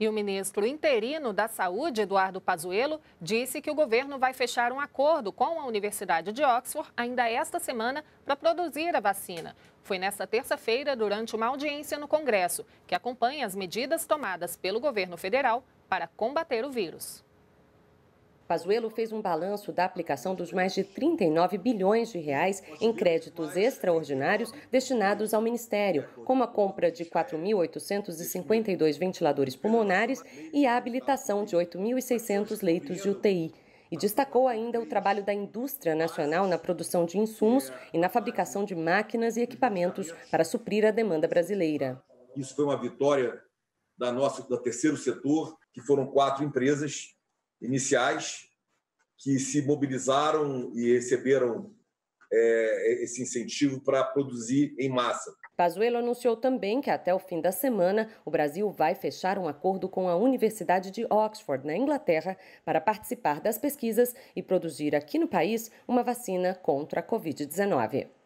E o ministro interino da Saúde, Eduardo Pazuello, disse que o governo vai fechar um acordo com a Universidade de Oxford ainda esta semana para produzir a vacina. Foi nesta terça-feira, durante uma audiência no Congresso, que acompanha as medidas tomadas pelo governo federal para combater o vírus. Pazuello fez um balanço da aplicação dos mais de 39 bilhões de reais em créditos extraordinários destinados ao Ministério, como a compra de 4.852 ventiladores pulmonares e a habilitação de 8.600 leitos de UTI e destacou ainda o trabalho da indústria nacional na produção de insumos e na fabricação de máquinas e equipamentos para suprir a demanda brasileira. Isso foi uma vitória da nossa do terceiro setor, que foram quatro empresas iniciais que se mobilizaram e receberam é, esse incentivo para produzir em massa. Pazuello anunciou também que até o fim da semana o Brasil vai fechar um acordo com a Universidade de Oxford, na Inglaterra, para participar das pesquisas e produzir aqui no país uma vacina contra a Covid-19.